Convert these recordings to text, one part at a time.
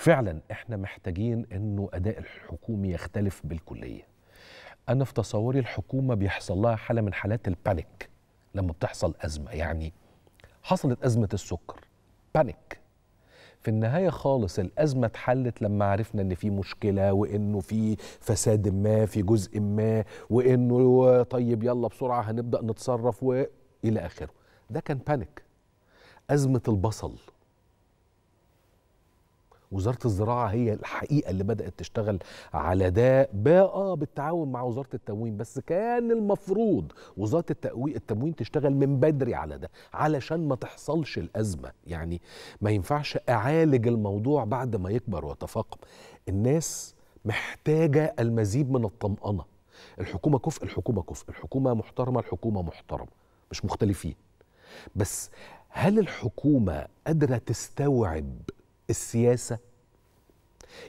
فعلا احنا محتاجين انه اداء الحكومي يختلف بالكليه انا في تصوري الحكومه بيحصل لها حاله من حالات البانيك لما بتحصل ازمه يعني حصلت ازمه السكر بانيك في النهاية خالص الأزمة اتحلت لما عرفنا إن في مشكلة وإنه في فساد ما في جزء ما وإنه طيب يلا بسرعة هنبدأ نتصرف وإلى آخره ده كان بانيك أزمة البصل وزاره الزراعه هي الحقيقه اللي بدات تشتغل على ده بقى آه بالتعاون مع وزاره التموين بس كان المفروض وزاره التموين تشتغل من بدري على ده علشان ما تحصلش الازمه يعني ما ينفعش اعالج الموضوع بعد ما يكبر ويتفاقم الناس محتاجه المزيد من الطمانه الحكومه كفء الحكومه كفء الحكومه محترمه الحكومه محترمه مش مختلفين بس هل الحكومه قادره تستوعب السياسه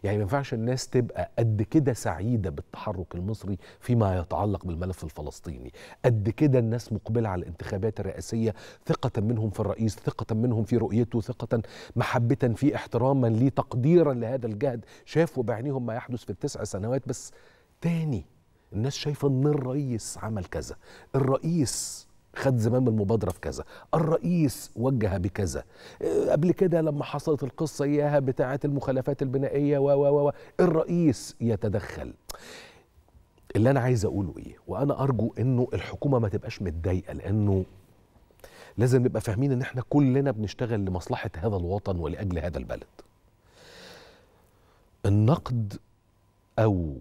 يعني ما ينفعش الناس تبقى قد كده سعيده بالتحرك المصري فيما يتعلق بالملف الفلسطيني قد كده الناس مقبله على الانتخابات الرئاسيه ثقه منهم في الرئيس ثقه منهم في رؤيته ثقه محبه فيه احتراما ليه تقديرا لهذا الجهد شافوا بعينيهم ما يحدث في التسع سنوات بس تاني الناس شايفه ان الرئيس عمل كذا الرئيس خد زمام المبادرة في كذا الرئيس وجه بكذا آه، قبل كده لما حصلت القصة إياها بتاعة المخالفات البنائية و و و الرئيس يتدخل اللي أنا عايز أقوله إيه وأنا أرجو إنه الحكومة ما تبقاش متضايقة لأنه لازم نبقى فاهمين إن إحنا كلنا بنشتغل لمصلحة هذا الوطن ولأجل هذا البلد النقد أو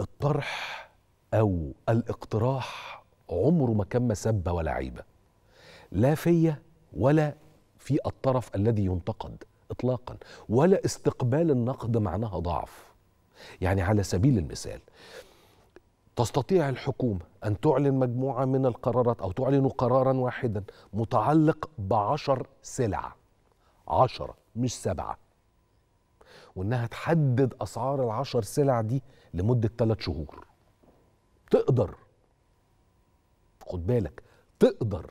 الطرح أو الاقتراح عمره ما كان مسبه ولا عيبه لا فيا ولا في الطرف الذي ينتقد اطلاقا ولا استقبال النقد معناها ضعف يعني على سبيل المثال تستطيع الحكومه ان تعلن مجموعه من القرارات او تعلن قرارا واحدا متعلق بعشر سلع عشره مش سبعه وانها تحدد اسعار العشر سلع دي لمده ثلاث شهور تقدر خد بالك تقدر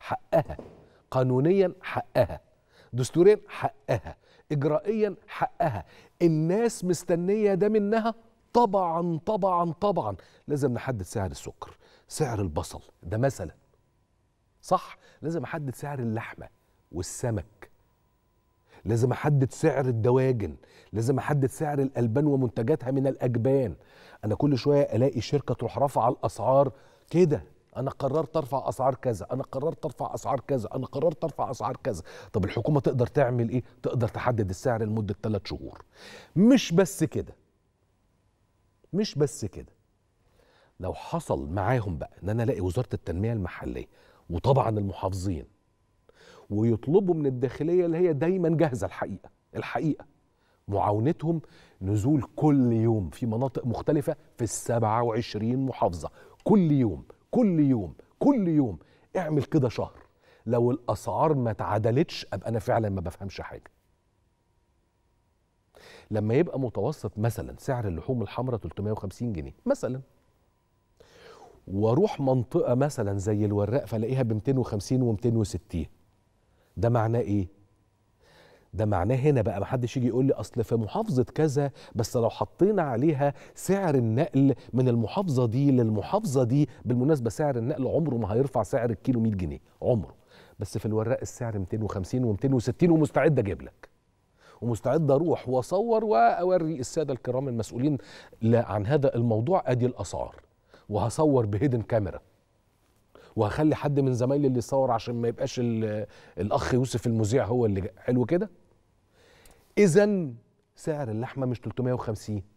حقها قانونيا حقها دستوريا حقها اجرائيا حقها الناس مستنيه ده منها طبعا طبعا طبعا لازم نحدد سعر السكر سعر البصل ده مثلا صح لازم احدد سعر اللحمه والسمك لازم احدد سعر الدواجن لازم احدد سعر الالبان ومنتجاتها من الاجبان انا كل شويه الاقي شركه تروح رافعه الاسعار كده انا قررت ارفع اسعار كذا انا قررت ارفع اسعار كذا انا قررت ارفع اسعار كذا طب الحكومه تقدر تعمل ايه تقدر تحدد السعر لمده 3 شهور مش بس كده مش بس كده لو حصل معاهم بقى ان انا الاقي وزاره التنميه المحليه وطبعا المحافظين ويطلبوا من الداخليه اللي هي دايما جاهزه الحقيقه الحقيقه معاونتهم نزول كل يوم في مناطق مختلفه في ال 27 محافظه كل يوم كل يوم كل يوم اعمل كده شهر لو الاسعار ما اتعدلتش ابقى انا فعلا ما بفهمش حاجه لما يبقى متوسط مثلا سعر اللحوم الحمراء 350 جنيه مثلا واروح منطقه مثلا زي الوراق فلاقيها ب 250 و260 ده معناه ايه ده معناه هنا بقى محدش يجي يقول لي اصل في محافظه كذا بس لو حطينا عليها سعر النقل من المحافظه دي للمحافظه دي بالمناسبه سعر النقل عمره ما هيرفع سعر الكيلو 100 جنيه عمره بس في الوراق السعر 250 و260 ومستعد اجيب لك ومستعد اروح واصور واوري الساده الكرام المسؤولين عن هذا الموضوع ادي الاسعار وهصور بهيدن كاميرا وهخلي حد من زمايلي اللي يصور عشان ما يبقاش الاخ يوسف المذيع هو اللي حلو كده اذا سعر اللحمه مش 350